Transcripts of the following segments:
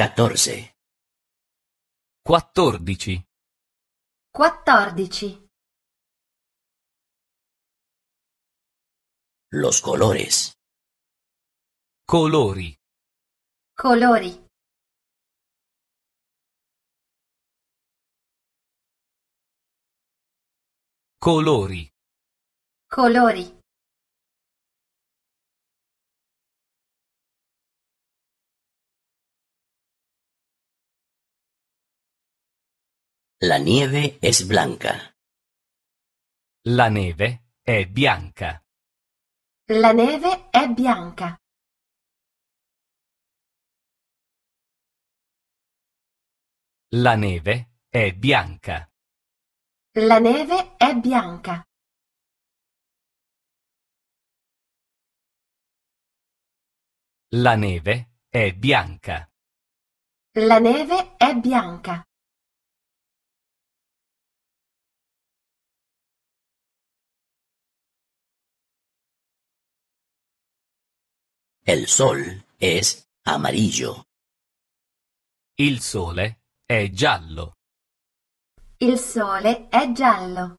Catorce. Quattordici. Quattordici. Los colores. Colori. Colori. Colori. Colori. La nieve es blanca. La neve è bianca. La neve è bianca. La neve è bianca. La neve è bianca. La neve è bianca. La neve è bianca. El sol es amarillo. Il sole è giallo. Il sole è giallo.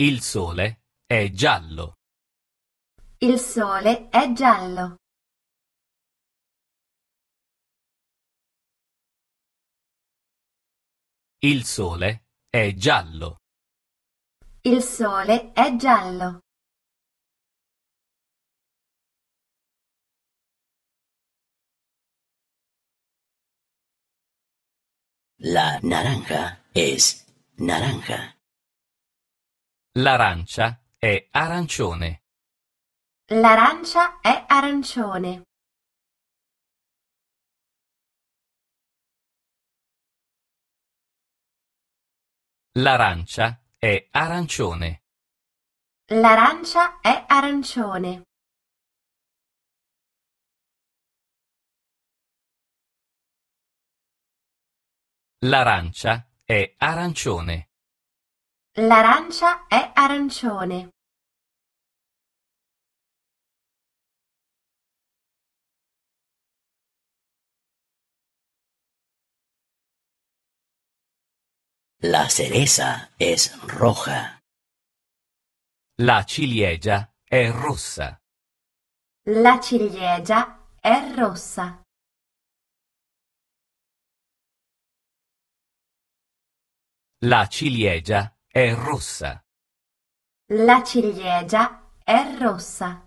Il sole è giallo. Il sole è giallo. Il sole è giallo. Il sole è giallo. La naranja es naranja. L'arancia è arancione. L'arancia è arancione. L'arancia è arancione. L'arancia è arancione. L'arancia è arancione. L'arancia è arancione. La cereza es roja. La ciliegia è rossa. La ciliegia è rossa. La ciliegia è rossa. La ciliegia è rossa.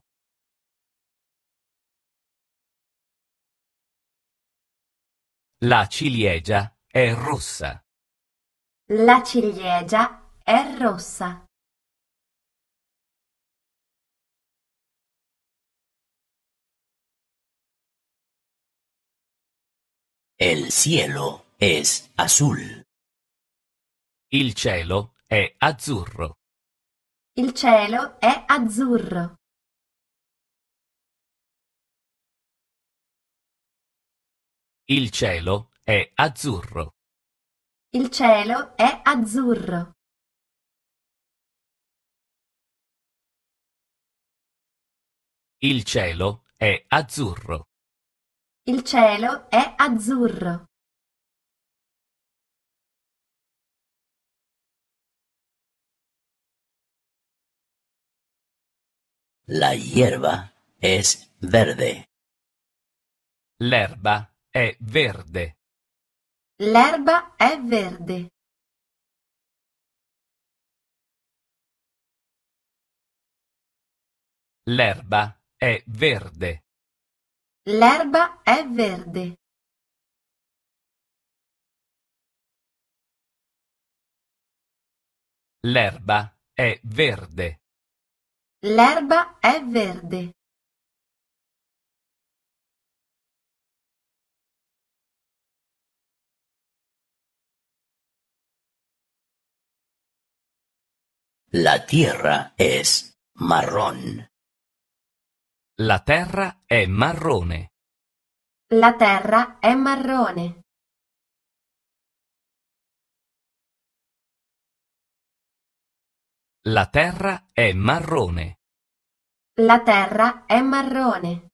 La ciliegia è rossa. La ciliegia è rossa. El cielo es azul. Il cielo è azzurro. Il cielo è azzurro. Il cielo è azzurro. Il cielo è azzurro. Il cielo è azzurro. Il cielo è azzurro. La hierba es verde. L'erba è verde. L'erba è verde. L'erba è verde. L'erba è verde. L'erba è verde. L'erba è verde. La tierra es marrón. La terra è marrone. La terra è marrone. La terra è marrone. La terra è marrone.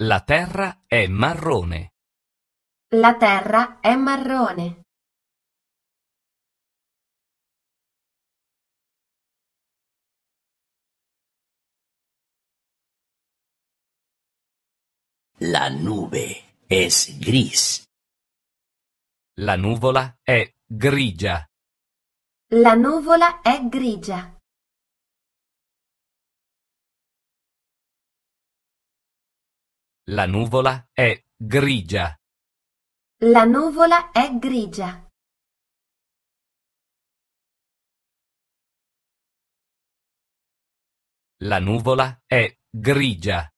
La terra è marrone. La terra è marrone. La nube è gris. La nuvola è grigia. La nuvola è grigia. La nuvola è grigia. La nuvola è grigia. La nuvola è grigia.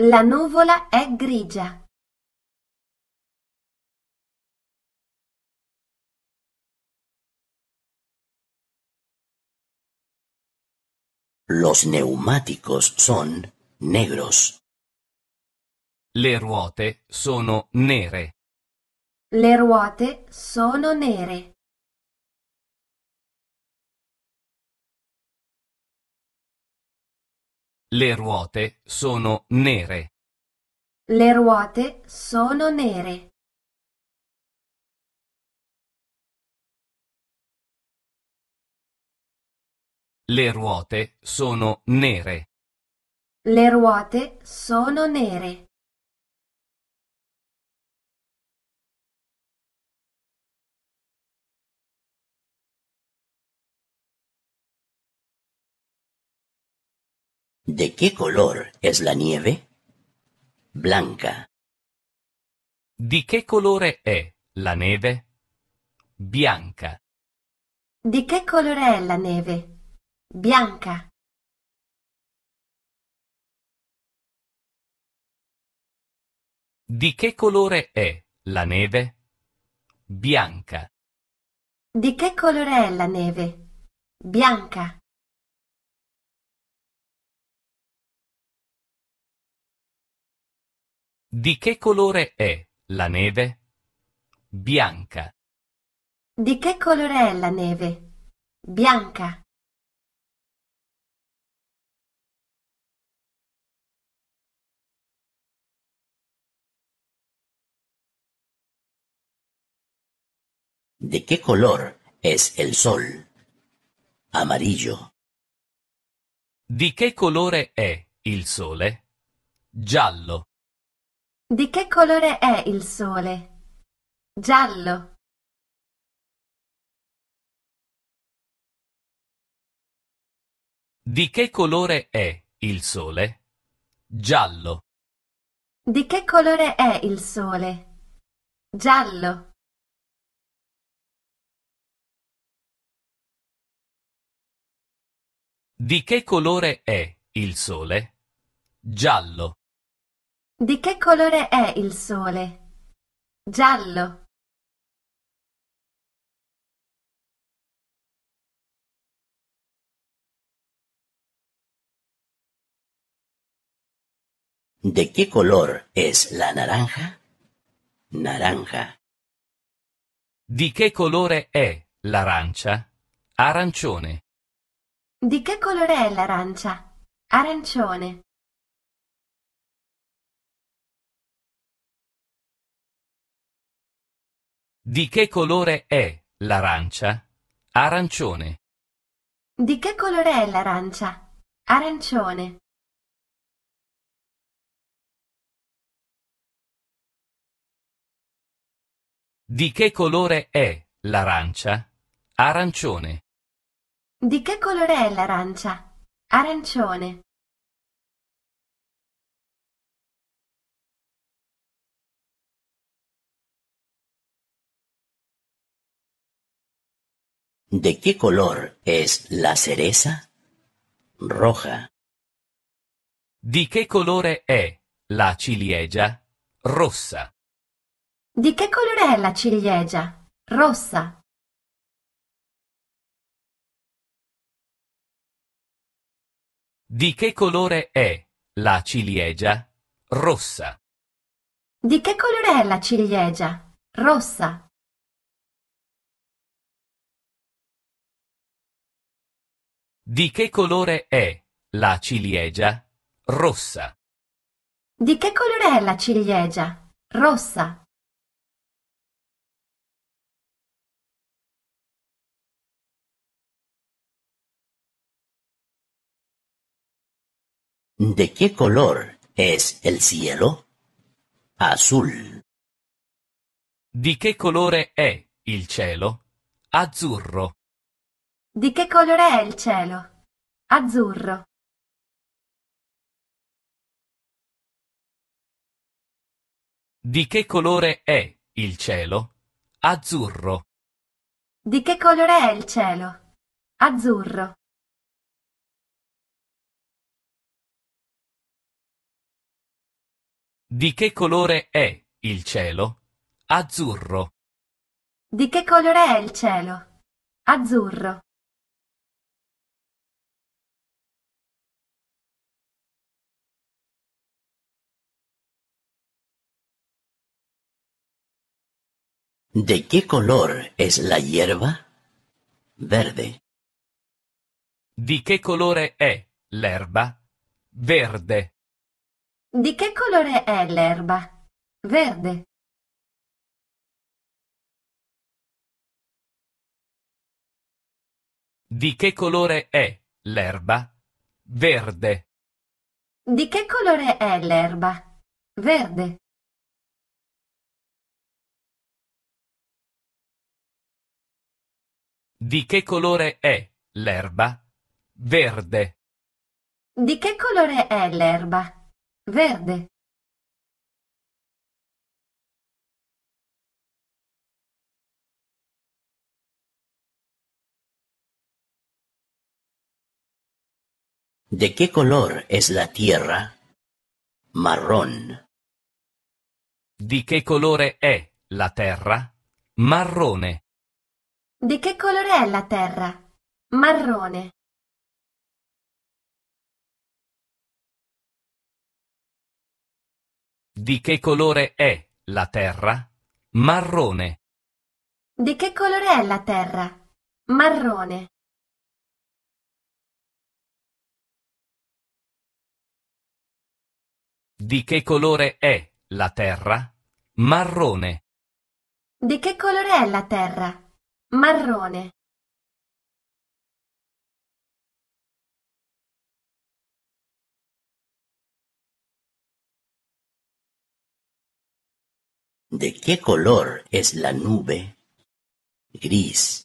La nuvola è grigia. Los neumáticos son negros. Le ruote sono nere. Le ruote sono nere. Le ruote sono nere. Le ruote sono nere. Le ruote sono nere. Le ruote sono nere. ¿De qué color es la nieve? Blanca. Di che colore è la neve? Bianca. Di che colore è la neve? Bianca. Di che colore è la neve? Bianca. Di che colore è la neve? Bianca. Di che colore è la neve? Bianca. Di che colore è la neve? Bianca. Di che colore è il sol? Amarillo. Di che colore è il sole? Giallo. Di che colore è il sole? Giallo. Di che colore è il sole? Giallo. Di che colore è il sole? Giallo. Di che colore è il sole? Giallo. Di che colore è il sole? Giallo. ¿De qué color es la naranja? Naranja. Di che colore è l'arancia? Arancione. Di che colore è l'arancia? Arancione. Di che colore è l'arancia? Arancione. Di che colore è l'arancia? Arancione. Di che colore è l'arancia? Arancione. Di che colore è l'arancia? Arancione. ¿De qué color es la cereza? Roja. Di che colore è la ciliegia? Rossa. Di che colore è la ciliegia? Rossa. Di che colore è la ciliegia? Rossa. Di che colore è la ciliegia? Rossa. Di che colore è la ciliegia rossa? Di che colore è la ciliegia rossa? ¿De qué color es el cielo? Azul. Di che colore è il cielo? Azzurro. Di che colore è il cielo? Azzurro. Di che colore è il cielo? Azzurro. Di che colore è il cielo? Azzurro. Di che colore è il cielo? Azzurro. Di che colore è il cielo? Azzurro. ¿De qué color es la hierba? Verde. Di che colore è l'erba? Verde. Di che colore è l'erba? Verde. Di che colore è l'erba? Verde. Di che colore è l'erba? Verde. Di che colore è l'erba? Verde. Di che colore è l'erba? Verde. ¿De qué color es la tierra? Marrón. Di che colore è la terra? Marrone. Di che colore è la terra? Marrone. Di che colore è la terra? Marrone. Di che colore è la terra? Marrone. Di che colore è la terra? Marrone. Di che colore è la terra? marrone ¿De qué color es la nube? Gris.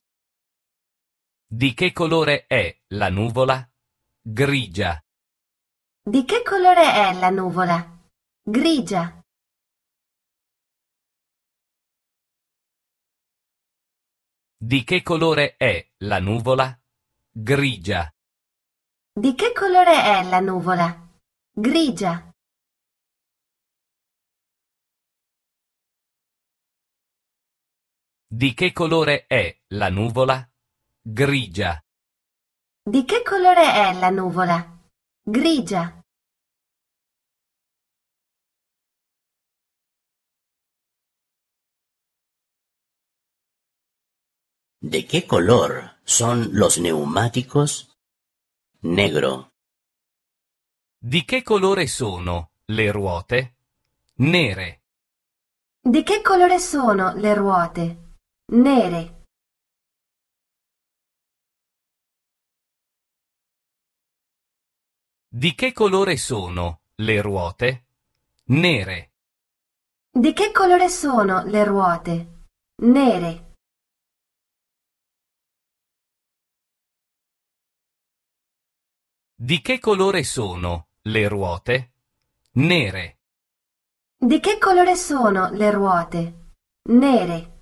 Di che colore è la nuvola? Grigia. Di che colore è la nuvola? Grigia. Di che colore è la nuvola? Grigia. Di che colore è la nuvola? Grigia. Di che colore è la nuvola? Grigia. Di che colore è la nuvola? Grigia. ¿De qué color son los neumáticos? Negro. Di che colore sono le ruote? Nere. Di che colore sono le ruote? Nere. Di che colore sono le ruote? Nere. Di che colore sono le ruote? Nere. Di che colore sono le ruote? Nere. Di che colore sono le ruote? Nere.